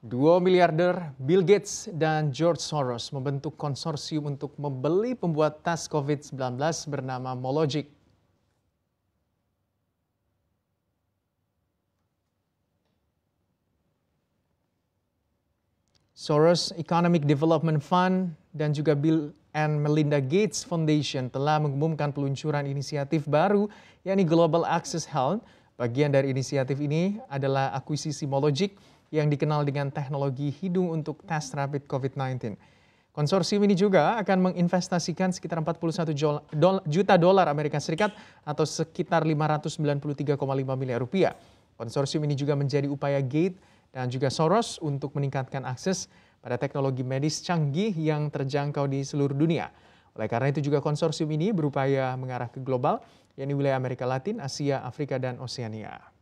dua miliarder Bill Gates dan George Soros membentuk konsorsium untuk membeli pembuat tas COVID-19 bernama Mologic. Soros Economic Development Fund dan juga Bill and Melinda Gates Foundation telah mengumumkan peluncuran inisiatif baru yakni Global Access Health. Bagian dari inisiatif ini adalah akuisisi Mologic yang dikenal dengan teknologi hidung untuk tes rapid COVID-19. Konsorsium ini juga akan menginvestasikan sekitar 41 juta dolar Amerika Serikat atau sekitar 593,5 miliar rupiah. Konsorsium ini juga menjadi upaya Gate dan juga Soros untuk meningkatkan akses pada teknologi medis canggih yang terjangkau di seluruh dunia. Oleh karena itu juga konsorsium ini berupaya mengarah ke global, yaitu wilayah Amerika Latin, Asia, Afrika, dan Oseania.